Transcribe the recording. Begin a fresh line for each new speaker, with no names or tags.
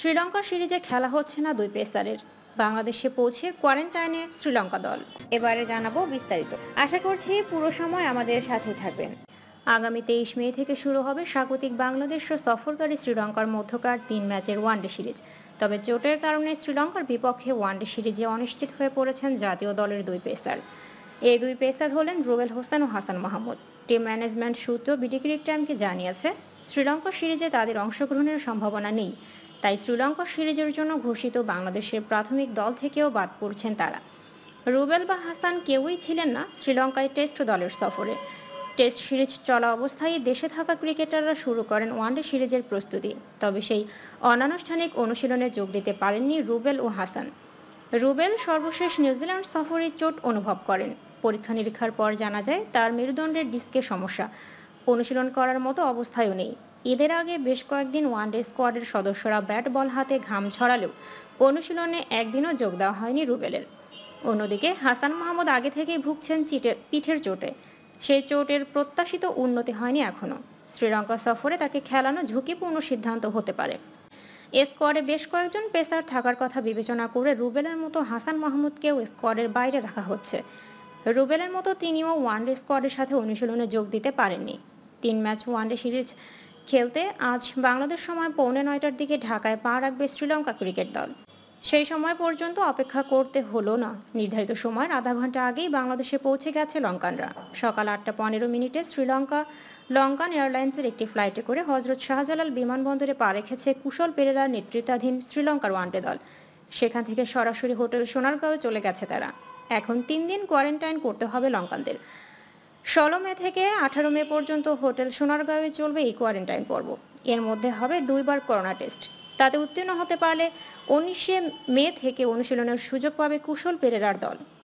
শ্রীলঙ্কা সিরিজে খেলা হচ্ছে না দুই পেসারের বাংলাদেশে পৌঁছে কোয়ারেন্টাইনে শ্রীলঙ্কা দল এবারে জানাবো বিস্তারিত আশা করছি পুরো সময় আমাদের সাথে থাকবেন আগামী তেইশ মে থেকে শুরু হবে স্বাগতিক বাংলাদেশ ও সফরকারী শ্রীলঙ্কার মধ্যকার তিন ম্যাচের ওয়ানডে সিরিজ তবে চোটের কারণে শ্রীলঙ্কার বিপক্ষে ওয়ানডে সিরিজে অনিশ্চিত হয়ে পড়েছেন জাতীয় দলের দুই পেসার এই দুই পেসার হলেন রুবেল হোসেন ও হাসান মাহমুদ টিম ম্যানেজমেন্ট সূত্র বিডিক্রিক টাইমকে জানিয়েছে শ্রীলঙ্কা সিরিজে তাদের অংশগ্রহণের সম্ভাবনা নেই তাই শ্রীলঙ্কা সিরিজের জন্য ঘোষিত বাংলাদেশের প্রাথমিক দল থেকেও বাদ পড়ছেন তারা রুবেল বা হাসান কেউই ছিলেন না শ্রীলঙ্কায় টেস্ট দলের সফরে টেস্ট সিরিজ চলা অবস্থায় দেশে থাকা ক্রিকেটাররা শুরু করেন ওয়ানডে সিরিজের প্রস্তুতি তবে সেই অনানুষ্ঠানিক অনুশীলনে যোগ দিতে পারেননি রুবেল ও হাসান রুবেল সর্বশেষ নিউজিল্যান্ড সফরে চোট অনুভব করেন পরীক্ষা নিরীক্ষার পর জানা যায় তার মেরুদণ্ডের ডিস্কে সমস্যা অনুশীলন করার মতো অবস্থায়ও নেই ঈদের আগে বেশ কয়েকদিন ওয়ানডে স্কোয়াডের সদস্যরা ব্যাট বল হাতে ঘাম ছড়ালেও অনুশীলনে একদিনও যোগ দেওয়া হয়নি রুবেলের অন্যদিকে হাসান মাহমুদ আগে থেকেই ভুগছেন চিটের পিঠের চোটে সেই চোটের প্রত্যাশিত উন্নতি হয়নি এখনও শ্রীলঙ্কা সফরে তাকে খেলানো ঝুঁকিপূর্ণ সিদ্ধান্ত হতে পারে এ স্কোয়াডে বেশ কয়েকজন পেসার থাকার কথা বিবেচনা করে রুবেলের মতো হাসান মাহমুদকেও স্কোয়াডের বাইরে রাখা হচ্ছে রুবেলের মতো তিনিও ওয়ানডে স্কোয়াডের সাথে অনুশীলনে যোগ দিতে পারেননি তিন ম্যাচ ওয়ানডে সিরিজ খেলতে আজ বাংলাদেশ সময় পৌনে নয়টার দিকে ঢাকায় পা রাখবে শ্রীলঙ্কা ক্রিকেট দল সেই সময় পর্যন্ত অপেক্ষা করতে হলো না নির্ধারিত সময়ের আধা ঘন্টা আগেই বাংলাদেশে পৌঁছে গেছে লঙ্কানরা সকাল আটটা পনেরো মিনিটে শ্রীলঙ্কা লঙ্কান এয়ারলাইন্সের একটি ফ্লাইটে করে হজরত শাহজালাল বিমানবন্দরে পা রেখেছে কুশল পেরেরার নেতৃত্বাধীন শ্রীলঙ্কার ওয়ানডে দল সেখান থেকে সরাসরি হোটেল সোনারগাঁও চলে গেছে তারা এখন তিন দিন কোয়ারেন্টাইন করতে হবে লঙ্কানদের ষোলো মে থেকে আঠারো মে পর্যন্ত হোটেল সোনারগাঁওয়ে চলবে এই কোয়ারেন্টাইন পর্ব এর মধ্যে হবে দুইবার করোনা টেস্ট তাতে উত্তীর্ণ হতে পারলে উনিশে মে থেকে অনুশীলনের সুযোগ পাবে কুশল পেরেরার দল